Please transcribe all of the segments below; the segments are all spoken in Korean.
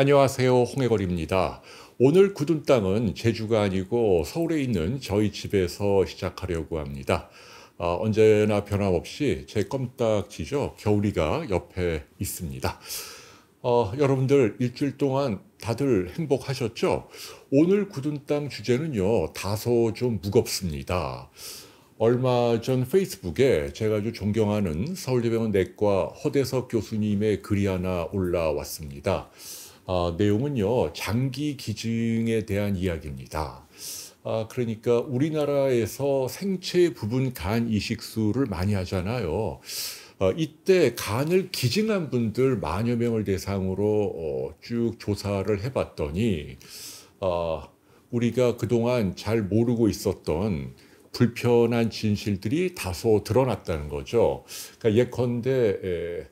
안녕하세요. 홍해걸입니다. 오늘 굳은 땅은 제주가 아니고 서울에 있는 저희 집에서 시작하려고 합니다. 아, 언제나 변함없이 제 껌딱지죠. 겨울이가 옆에 있습니다. 어, 여러분들 일주일 동안 다들 행복하셨죠? 오늘 굳은 땅 주제는요. 다소 좀 무겁습니다. 얼마 전 페이스북에 제가 아주 존경하는 서울대병원 내과 허대석 교수님의 글이 하나 올라왔습니다. 어, 내용은요, 장기 기증에 대한 이야기입니다. 아, 그러니까 우리나라에서 생체 부분 간 이식술을 많이 하잖아요. 어, 이때 간을 기증한 분들 만여 명을 대상으로 어, 쭉 조사를 해봤더니, 어, 우리가 그동안 잘 모르고 있었던 불편한 진실들이 다소 드러났다는 거죠. 그러니까 예컨대 에,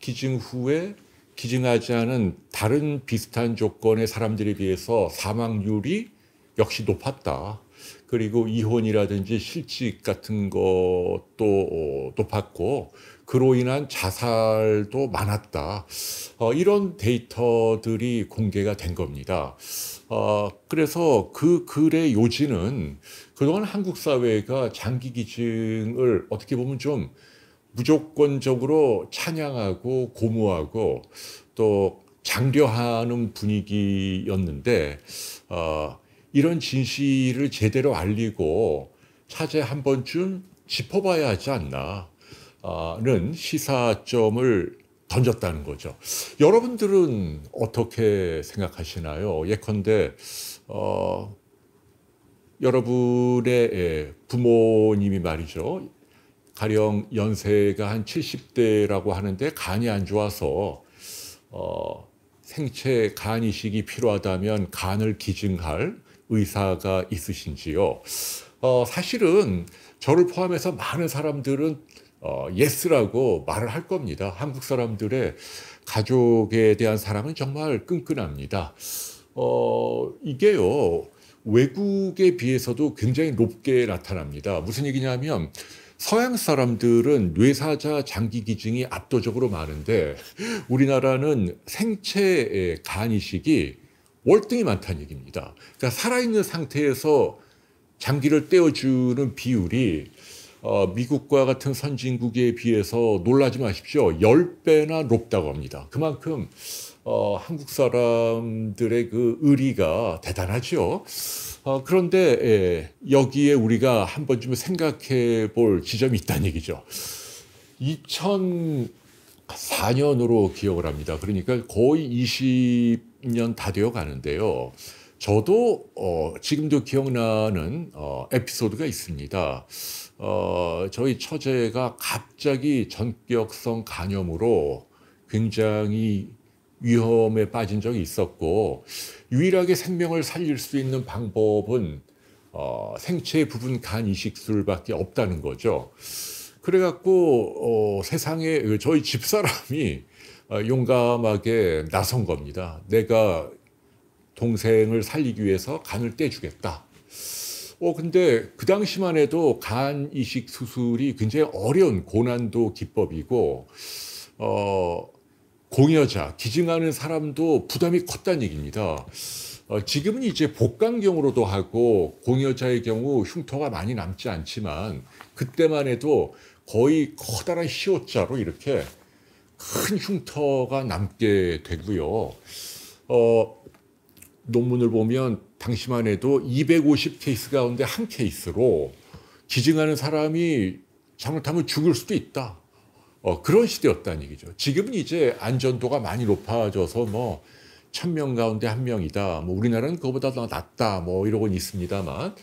기증 후에 기증하지 않은 다른 비슷한 조건의 사람들에 비해서 사망률이 역시 높았다. 그리고 이혼이라든지 실직 같은 것도 높았고 그로 인한 자살도 많았다. 어, 이런 데이터들이 공개가 된 겁니다. 어, 그래서 그 글의 요지는 그동안 한국 사회가 장기 기증을 어떻게 보면 좀 무조건적으로 찬양하고 고무하고 또 장려하는 분위기였는데 어, 이런 진실을 제대로 알리고 차제 한 번쯤 짚어봐야 하지 않나는 어, 시사점을 던졌다는 거죠. 여러분들은 어떻게 생각하시나요? 예컨대 어, 여러분의 예, 부모님이 말이죠. 가령 연세가 한 70대라고 하는데 간이 안 좋아서 어, 생체 간 이식이 필요하다면 간을 기증할 의사가 있으신지요? 어, 사실은 저를 포함해서 많은 사람들은 어, 예스라고 말을 할 겁니다. 한국 사람들의 가족에 대한 사랑은 정말 끈끈합니다. 어, 이게요, 외국에 비해서도 굉장히 높게 나타납니다. 무슨 얘기냐면, 서양 사람들은 뇌사자 장기 기증이 압도적으로 많은데 우리나라는 생체 예, 간 이식이 월등히 많다는 얘기입니다. 그러니까 살아있는 상태에서 장기를 떼어주는 비율이 어, 미국과 같은 선진국에 비해서 놀라지 마십시오. 10배나 높다고 합니다. 그만큼 어, 한국 사람들의 그 의리가 대단하죠. 어, 그런데 예, 여기에 우리가 한 번쯤 생각해 볼 지점이 있다는 얘기죠. 2004년으로 기억을 합니다. 그러니까 거의 20년 다 되어 가는데요. 저도 어, 지금도 기억나는 어, 에피소드가 있습니다. 어, 저희 처제가 갑자기 전격성 간염으로 굉장히 위험에 빠진 적이 있었고 유일하게 생명을 살릴 수 있는 방법은 어, 생체 부분 간 이식술밖에 없다는 거죠. 그래갖고 어, 세상에 그 저희 집사람이 어, 용감하게 나선 겁니다. 내가 동생을 살리기 위해서 간을 떼주겠다. 어, 근데 그 당시만 해도 간 이식 수술이 굉장히 어려운 고난도 기법이고, 어, 공여자, 기증하는 사람도 부담이 컸다는 얘기입니다. 어, 지금은 이제 복강경으로도 하고 공여자의 경우 흉터가 많이 남지 않지만 그때만 해도 거의 커다란 시옷자로 이렇게 큰 흉터가 남게 되고요. 어, 논문을 보면 당시만 해도 250 케이스 가운데 한 케이스로 기증하는 사람이 잘못하면 죽을 수도 있다. 어, 그런 시대였다는 얘기죠. 지금은 이제 안전도가 많이 높아져서 뭐, 천명 가운데 한 명이다. 뭐, 우리나라는 그거보다 더 낫다. 뭐, 이러곤 있습니다만.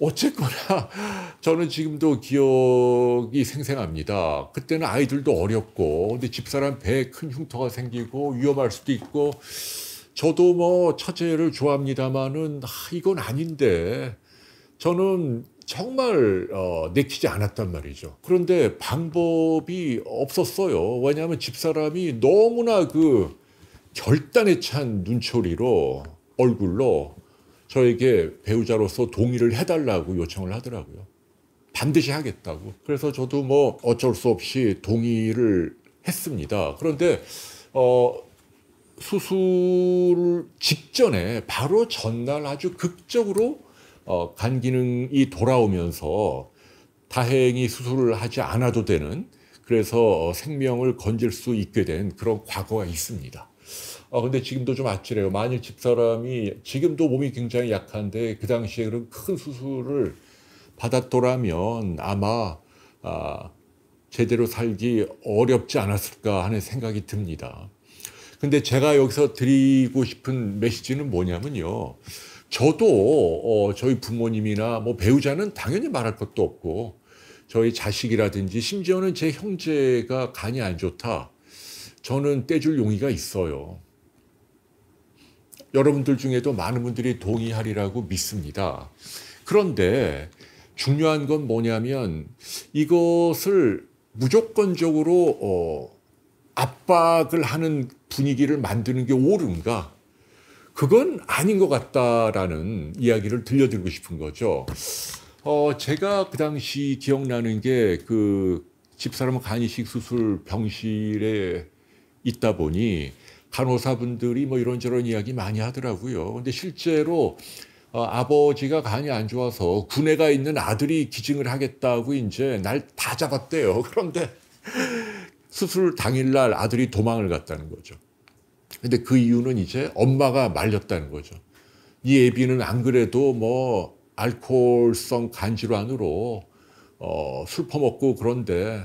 어쨌거나, 저는 지금도 기억이 생생합니다. 그때는 아이들도 어렵고, 근데 집사람 배에 큰 흉터가 생기고, 위험할 수도 있고, 저도 뭐, 처제를 좋아합니다마는 아, 이건 아닌데, 저는 정말 어, 내키지 않았단 말이죠. 그런데 방법이 없었어요. 왜냐하면 집사람이 너무나 그 결단에 찬 눈초리로 얼굴로 저에게 배우자로서 동의를 해달라고 요청을 하더라고요. 반드시 하겠다고. 그래서 저도 뭐 어쩔 수 없이 동의를 했습니다. 그런데 어, 수술 직전에 바로 전날 아주 극적으로 어, 간 기능이 돌아오면서 다행히 수술을 하지 않아도 되는 그래서 어, 생명을 건질 수 있게 된 그런 과거가 있습니다. 어, 근데 지금도 좀 아찔해요. 만일 집사람이 지금도 몸이 굉장히 약한데 그 당시에 그런 큰 수술을 받았더라면 아마 아, 제대로 살기 어렵지 않았을까 하는 생각이 듭니다. 근데 제가 여기서 드리고 싶은 메시지는 뭐냐면요. 저도 어, 저희 부모님이나 뭐 배우자는 당연히 말할 것도 없고 저희 자식이라든지 심지어는 제 형제가 간이 안 좋다. 저는 떼줄 용의가 있어요. 여러분들 중에도 많은 분들이 동의하리라고 믿습니다. 그런데 중요한 건 뭐냐면 이것을 무조건적으로 어, 압박을 하는 분위기를 만드는 게 옳은가? 그건 아닌 것 같다라는 이야기를 들려드리고 싶은 거죠. 어, 제가 그 당시 기억나는 게 그 집사람 간이식 수술 병실에 있다 보니 간호사분들이 뭐 이런저런 이야기 많이 하더라고요. 근데 실제로 어, 아버지가 간이 안 좋아서 군에가 있는 아들이 기증을 하겠다고 이제 날 다 잡았대요. 그런데 수술 당일날 아들이 도망을 갔다는 거죠. 근데 그 이유는 이제 엄마가 말렸다는 거죠. 이 애비는 안 그래도 뭐 알코올성 간질환으로 어, 술 퍼먹고 그런데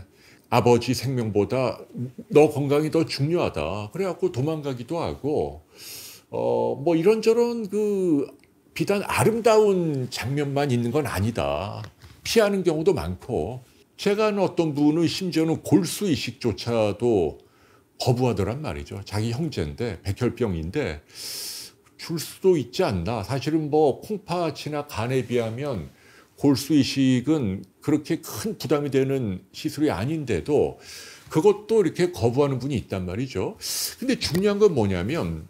아버지 생명보다 너 건강이 더 중요하다. 그래갖고 도망가기도 하고 어, 뭐 이런저런 그 비단 아름다운 장면만 있는 건 아니다. 피하는 경우도 많고 제가 아는 어떤 분은 심지어는 골수 이식조차도 거부하더란 말이죠. 자기 형제인데 백혈병인데 줄 수도 있지 않나. 사실은 뭐 콩팥이나 간에 비하면 골수 이식은 그렇게 큰 부담이 되는 시술이 아닌데도 그것도 이렇게 거부하는 분이 있단 말이죠. 근데 중요한 건 뭐냐면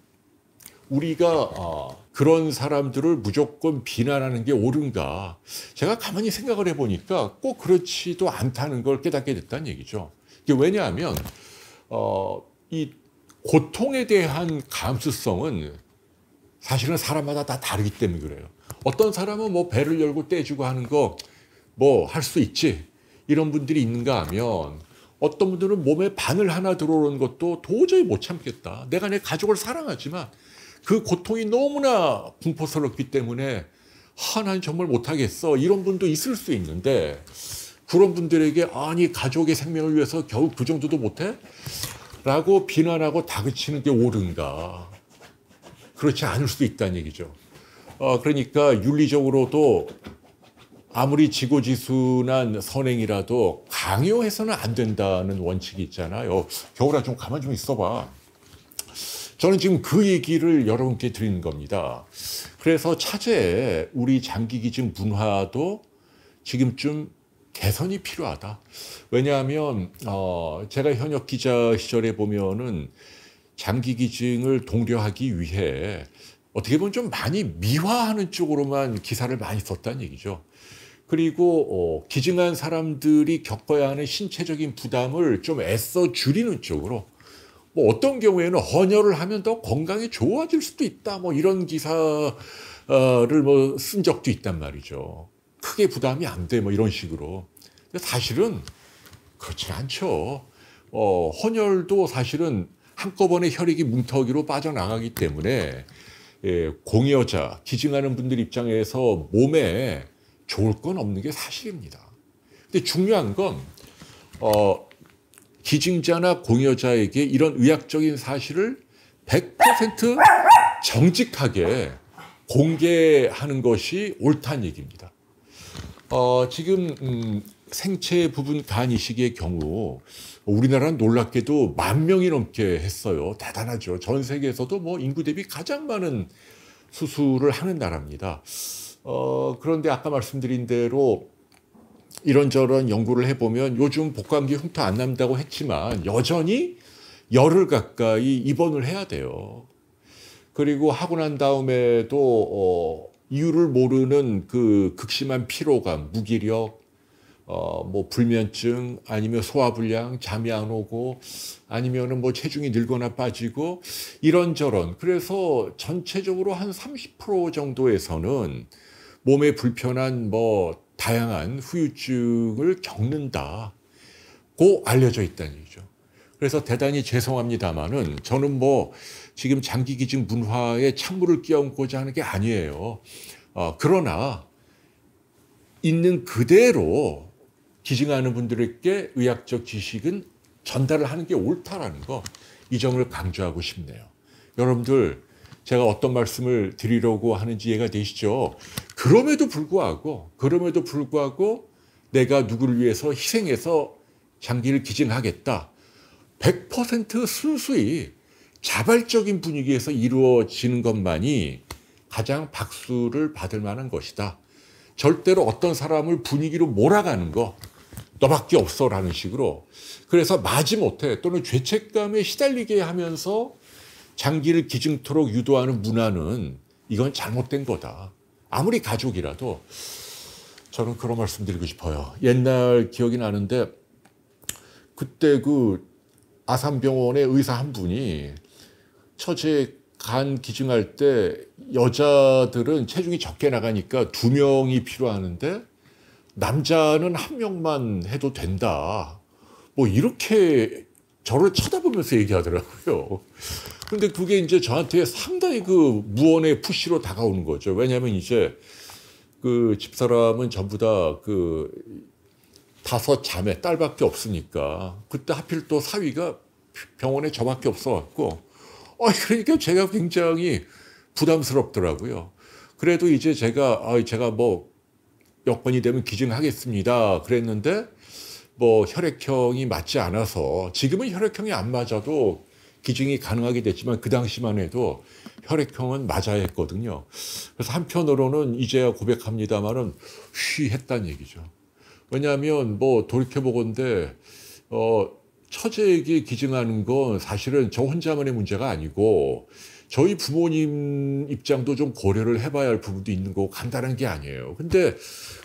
우리가 아, 그런 사람들을 무조건 비난하는 게 옳은가? 제가 가만히 생각을 해보니까 꼭 그렇지도 않다는 걸 깨닫게 됐다는 얘기죠. 왜냐하면 어, 이 고통에 대한 감수성은 사실은 사람마다 다 다르기 때문에 그래요. 어떤 사람은 뭐 배를 열고 떼주고 하는 거 뭐 할 수 있지. 이런 분들이 있는가 하면 어떤 분들은 몸에 바늘 하나 들어오는 것도 도저히 못 참겠다. 내가 내 가족을 사랑하지만 그 고통이 너무나 분포스럽기 때문에 하나는 정말 못하겠어. 이런 분도 있을 수 있는데 그런 분들에게 아니 가족의 생명을 위해서 겨우 그 정도도 못해? 라고 비난하고 다그치는 게 옳은가? 그렇지 않을 수도 있다는 얘기죠. 어, 그러니까 윤리적으로도 아무리 지고지순한 선행이라도 강요해서는 안 된다는 원칙이 있잖아요. 겨울아 좀 가만 좀 있어봐. 저는 지금 그 얘기를 여러분께 드리는 겁니다. 그래서 차제에 우리 장기기증 문화도 지금쯤 개선이 필요하다. 왜냐하면 어, 제가 현역 기자 시절에 보면은 장기 기증을 동료하기 위해 어떻게 보면 좀 많이 미화하는 쪽으로만 기사를 많이 썼다는 얘기죠. 그리고 어, 기증한 사람들이 겪어야 하는 신체적인 부담을 좀 애써 줄이는 쪽으로 뭐 어떤 경우에는 헌혈을 하면 더 건강이 좋아질 수도 있다 뭐 이런 기사를 뭐 쓴 적도 있단 말이죠. 크게 부담이 안 돼. 뭐 이런 식으로. 근데 사실은 그렇진 않죠. 어, 헌혈도 사실은 한꺼번에 혈액이 뭉터기로 빠져나가기 때문에 예, 공여자, 기증하는 분들 입장에서 몸에 좋을 건 없는 게 사실입니다. 근데 중요한 건 어, 기증자나 공여자에게 이런 의학적인 사실을 100% 정직하게 공개하는 것이 옳다는 얘기입니다. 어, 지금 음, 생체 부분 간 이식의 경우 우리나라는 놀랍게도 만 명이 넘게 했어요. 대단하죠. 전 세계에서도 뭐 인구 대비 가장 많은 수술을 하는 나라입니다. 어, 그런데 아까 말씀드린 대로 이런저런 연구를 해보면 요즘 복강기 흉터 안 난다고 했지만 여전히 열흘 가까이 입원을 해야 돼요. 그리고 하고 난 다음에도 어, 이유를 모르는 그 극심한 피로감, 무기력, 어, 뭐 불면증 아니면 소화불량, 잠이 안 오고 아니면은 뭐 체중이 늘거나 빠지고 이런저런. 그래서 전체적으로 한 30% 정도에서는 몸에 불편한 뭐 다양한 후유증을 겪는다. 고 알려져 있다는 얘기죠. 그래서 대단히 죄송합니다만은 저는 뭐 지금 장기기증 문화에 찬물을 끼얹고자 하는 게 아니에요. 어, 그러나 있는 그대로 기증하는 분들에게 의학적 지식은 전달을 하는 게 옳다라는 거, 이 점을 강조하고 싶네요. 여러분들, 제가 어떤 말씀을 드리려고 하는지 이해가 되시죠? 그럼에도 불구하고, 그럼에도 불구하고 내가 누구를 위해서 희생해서 장기를 기증하겠다. 100% 순수히 자발적인 분위기에서 이루어지는 것만이 가장 박수를 받을 만한 것이다. 절대로 어떤 사람을 분위기로 몰아가는 거, 너밖에 없어 라는 식으로. 그래서 마지못해 또는 죄책감에 시달리게 하면서 장기를 기증토록 유도하는 문화는 이건 잘못된 거다. 아무리 가족이라도 저는 그런 말씀 드리고 싶어요. 옛날 기억이 나는데 그때 그 아산병원의 의사 한 분이 처제 간 기증할 때 여자들은 체중이 적게 나가니까 두 명이 필요하는데 남자는 한 명만 해도 된다. 뭐 이렇게 저를 쳐다보면서 얘기하더라고요. 근데 그게 이제 저한테 상당히 그 무언의 푸시로 다가오는 거죠. 왜냐하면 이제 그 집사람은 전부 다 그 다섯 자매 딸밖에 없으니까 그때 하필 또 사위가 병원에 저밖에 없어갖고 어, 그러니까 제가 굉장히 부담스럽더라고요. 그래도 이제 제가, 아, 제가 뭐, 여건이 되면 기증하겠습니다. 그랬는데, 뭐, 혈액형이 맞지 않아서, 지금은 혈액형이 안 맞아도 기증이 가능하게 됐지만, 그 당시만 해도 혈액형은 맞아야 했거든요. 그래서 한편으로는 이제야 고백합니다만은, 쉬 했단 얘기죠. 왜냐하면, 뭐, 돌이켜보건데, 어, 처제에게 기증하는 건 사실은 저 혼자만의 문제가 아니고 저희 부모님 입장도 좀 고려를 해봐야 할 부분도 있는 거고 간단한 게 아니에요. 근데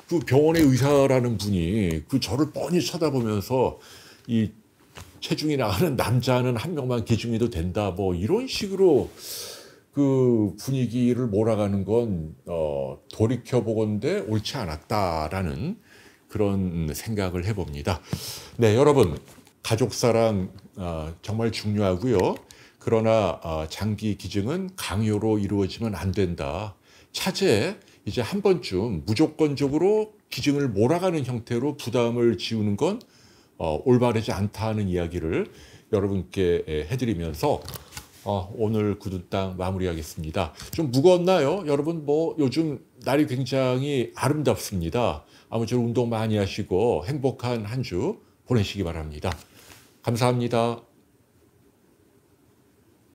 그 병원의 의사라는 분이 그 저를 뻔히 쳐다보면서 이 체중이 나가는 남자는 한 명만 기증해도 된다 뭐 이런 식으로 그 분위기를 몰아가는 건 어, 돌이켜 보건데 옳지 않았다라는 그런 생각을 해봅니다. 네, 여러분 가족사랑 어, 정말 중요하고요. 그러나 어, 장기 기증은 강요로 이루어지면 안 된다. 차제 이제 한 번쯤 무조건적으로 기증을 몰아가는 형태로 부담을 지우는 건 어, 올바르지 않다는 이야기를 여러분께 예, 해드리면서 오늘 구은땅 마무리하겠습니다. 좀 무거웠나요? 여러분 뭐 요즘 날이 굉장히 아름답습니다. 아무쪼록 운동 많이 하시고 행복한 한 주 보내시기 바랍니다. 감사합니다.